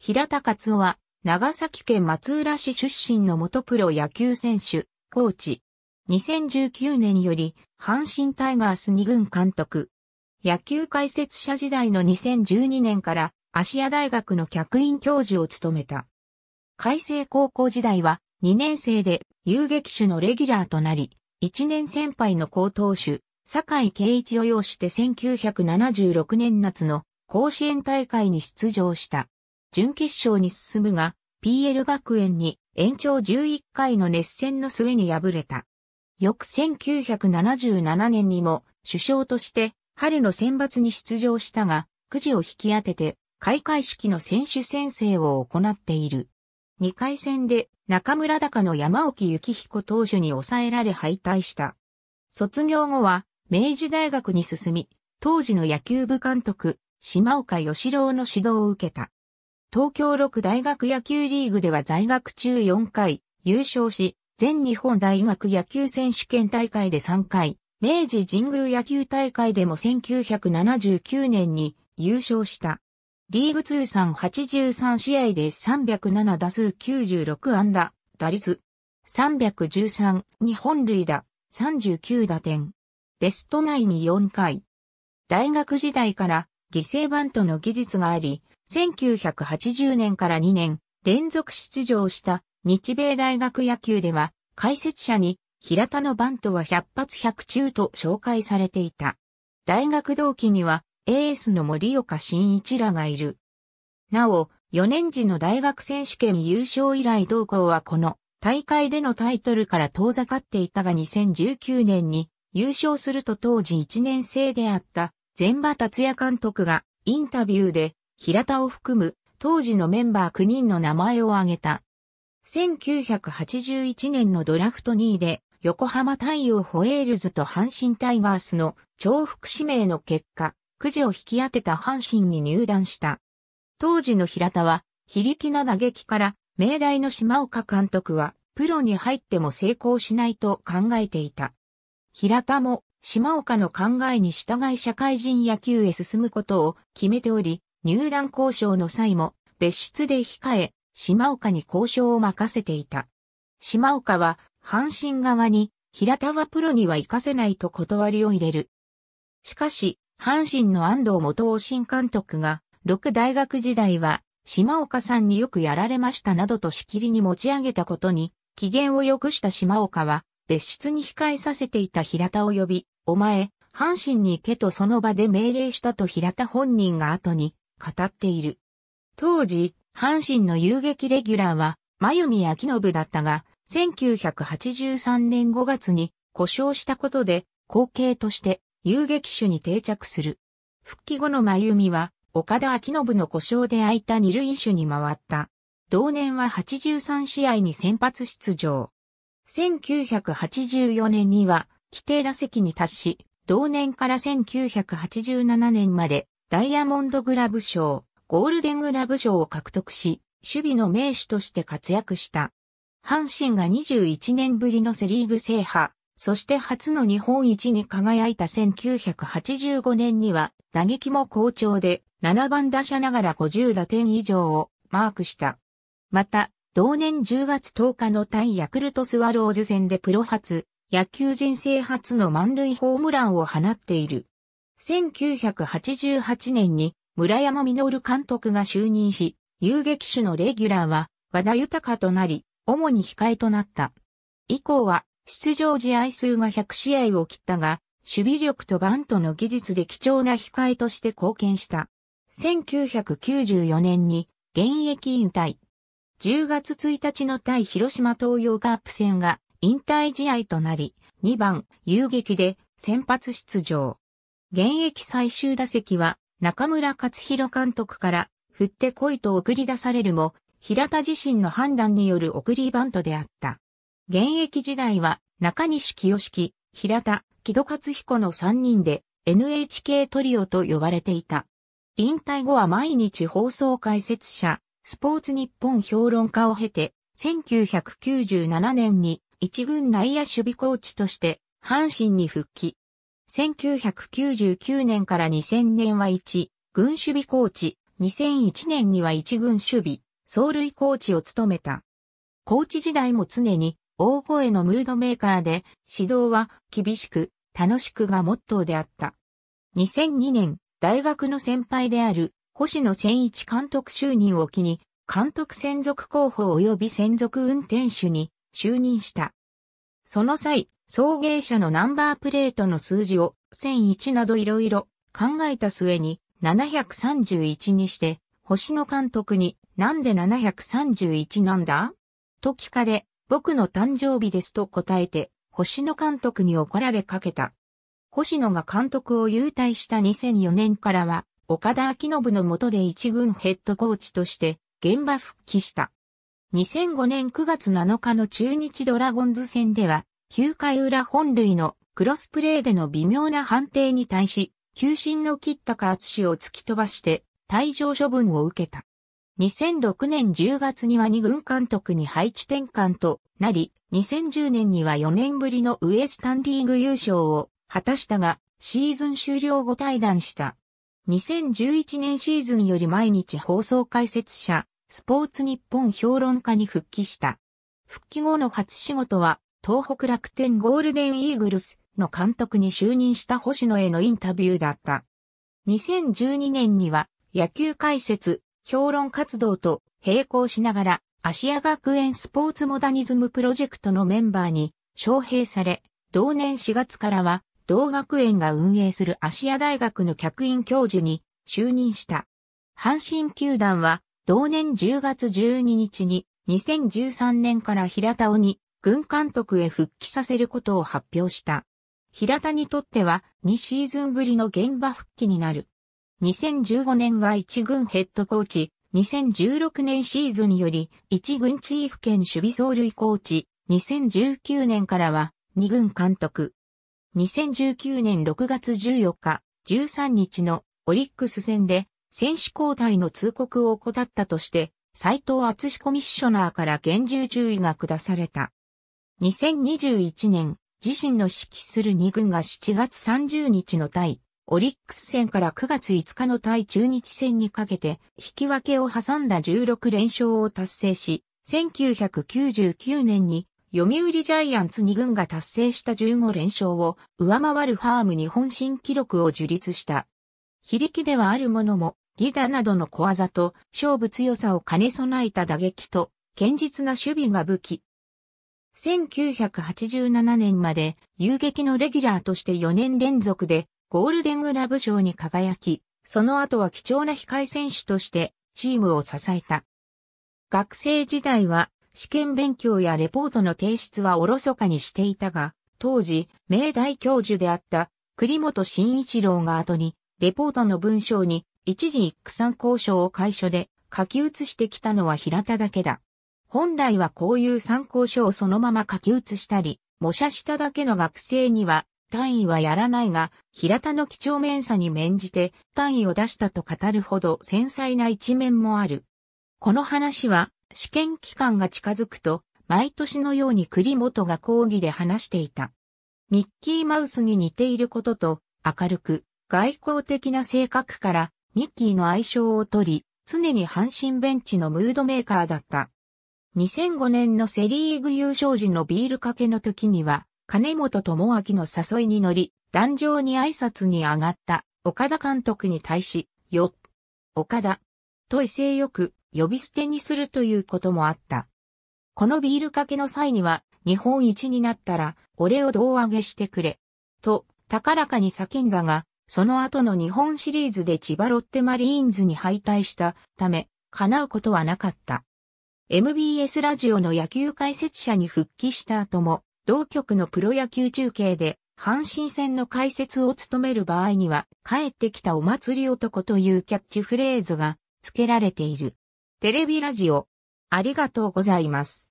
平田勝夫は、長崎県松浦市出身の元プロ野球選手、コーチ。2019年より、阪神タイガース2軍監督。野球解説者時代の2012年から、芦屋大学の客員教授を務めた。海星高校時代は、2年生で遊撃手のレギュラーとなり、1年先輩の高投手、坂井圭一を要して1976年夏の甲子園大会に出場した。準決勝に進むが、PL 学園に延長11回の熱戦の末に敗れた。翌1977年にも首相として春の選抜に出場したが、くじを引き当てて開会式の選手宣誓を行っている。2回戦で中村高の山沖幸彦投手に抑えられ敗退した。卒業後は明治大学に進み、当時の野球部監督、島岡義郎の指導を受けた。東京6大学野球リーグでは在学中4回優勝し、全日本大学野球選手権大会で3回、明治神宮野球大会でも1979年に優勝した。リーグ通算83試合で307打数96安打、打率313、日本塁打、39打点。ベスト内に4回。大学時代から犠牲バントの技術があり、1980年から2年連続出場した日米大学野球では解説者に平田のバントは100発100中と紹介されていた。大学同期にはエースの森岡慎一らがいる。なお、4年時の大学選手権優勝以来同校はこの大会でのタイトルから遠ざかっていたが2019年に優勝すると当時1年生であった前場達也監督がインタビューで平田を含む当時のメンバー9人の名前を挙げた。1981年のドラフト2位で横浜太陽ホエールズと阪神タイガースの重複指名の結果、くじを引き当てた阪神に入団した。当時の平田は、非力な打撃から、明大の島岡監督は、プロに入っても成功しないと考えていた。平田も島岡の考えに従い社会人野球へ進むことを決めており、入団交渉の際も別室で控え、島岡に交渉を任せていた。島岡は阪神側に平田はプロには行かせないと断りを入れる。しかし、阪神の安藤元大新監督が、六大学時代は、島岡さんによくやられましたなどとしきりに持ち上げたことに、機嫌を良くした島岡は、別室に控えさせていた平田を呼び、お前、阪神に行けとその場で命令したと平田本人が後に語っている。当時、阪神の遊撃レギュラーは、真由美明信だったが、1983年5月に故障したことで、後継として遊撃手に定着する。復帰後の真由美は、岡田明信の故障で空いた二塁手に回った。同年は83試合に先発出場。1984年には規定打席に達し、同年から1987年までダイヤモンドグラブ賞、ゴールデングラブ賞を獲得し、守備の名手として活躍した。阪神が21年ぶりのセリーグ制覇、そして初の日本一に輝いた1985年には打撃も好調で7番打者ながら50打点以上をマークした。また、同年10月10日の対ヤクルトスワローズ戦でプロ初、野球人生初の満塁ホームランを放っている。1988年に村山実監督が就任し、遊撃手のレギュラーは和田豊となり、主に控えとなった。以降は出場試合数が100試合を切ったが、守備力とバントの技術で貴重な控えとして貢献した。1994年に現役引退。10月1日の対広島東洋カップ戦が引退試合となり、2番、遊撃で先発出場。現役最終打席は中村克弘監督から振ってこいと送り出されるも、平田自身の判断による送りバントであった。現役時代は中西清式、平田、木戸克彦の3人で NHK トリオと呼ばれていた。引退後は毎日放送解説者、スポーツ日本評論家を経て、1997年に一軍内野守備コーチとして阪神に復帰。1999年から2000年は一軍守備コーチ、2001年には一軍守備、走塁コーチを務めた。コーチ時代も常に大声のムードメーカーで指導は厳しく楽しくがモットーであった。2002年、大学の先輩である星野千一監督就任を機に、監督専属候補及び専属運転手に就任した。その際、送迎車のナンバープレートの数字を1001などいろいろ考えた末に731にして、星野監督になんで731なんだと聞かれ、僕の誕生日ですと答えて、星野監督に怒られかけた。星野が監督を優退した2004年からは、岡田昭信の下で一軍ヘッドコーチとして現場復帰した。2005年9月7日の中日ドラゴンズ戦では、9回裏本塁のクロスプレーでの微妙な判定に対し、球審の切ったか厚を突き飛ばして退場処分を受けた。2006年10月には二軍監督に配置転換となり、2010年には4年ぶりのウエスタンリーグ優勝を果たしたが、シーズン終了後退団した2011年シーズンより毎日放送解説者、スポーツ日本評論家に復帰した。復帰後の初仕事は、東北楽天ゴールデンイーグルスの監督に就任した星野へのインタビューだった。2012年には、野球解説、評論活動と並行しながら、シ屋学園スポーツモダニズムプロジェクトのメンバーに招聘され、同年4月からは、同学園が運営する芦屋大学の客員教授に就任した。阪神球団は同年10月12日に2013年から平田をに軍監督へ復帰させることを発表した。平田にとっては2シーズンぶりの現場復帰になる。2015年は1軍ヘッドコーチ、2016年シーズンより1軍チーフ兼守備走塁コーチ、2019年からは2軍監督、2019年6月14日、13日のオリックス戦で選手交代の通告を怠ったとして、斉藤厚志コミッショナーから厳重注意が下された。2021年、自身の指揮する2軍が7月30日の対、オリックス戦から9月5日の対中日戦にかけて、引き分けを挟んだ16連勝を達成し、1999年に読売ジャイアンツ2軍が達成した15連勝を上回るファーム日本新記録を樹立した。非力ではあるものも、ギダなどの小技と勝負強さを兼ね備えた打撃と、堅実な守備が武器。1987年まで遊撃のレギュラーとして4年連続でゴールデングラブ賞に輝き、その後は貴重な控え選手としてチームを支えた。学生時代は試験勉強やレポートの提出はおろそかにしていたが、当時、明大教授であった栗本慎一郎が後に、レポートの文章に一時一句参考書を会所で書き写してきたのは平田だけだ。本来はこういう参考書をそのまま書き写したり、模写しただけの学生には単位はやらないが、平田の基調面差に免じて単位を出したと語るほど繊細な一面もある。この話は試験期間が近づくと、毎年のように栗本が講義で話していた。ミッキーマウスに似ていることと、明るく、外交的な性格から、ミッキーの愛称を取り、常に阪神ベンチのムードメーカーだった。2005年のセリーグ優勝時のビールかけの時には、金本智明の誘いに乗り、壇上に挨拶に上がった岡田監督に対し、よっ、岡田、と威勢よく、呼び捨てにするということもあった。このビールかけの際には、日本一になったら、俺を胴上げしてくれ。と、高らかに叫んだが、その後の日本シリーズで千葉ロッテマリーンズに敗退したため、叶うことはなかった。MBS ラジオの野球解説者に復帰した後も、同局のプロ野球中継で、阪神戦の解説を務める場合には、帰ってきたお祭り男というキャッチフレーズが付けられている。テレビラジオ。ありがとうございます。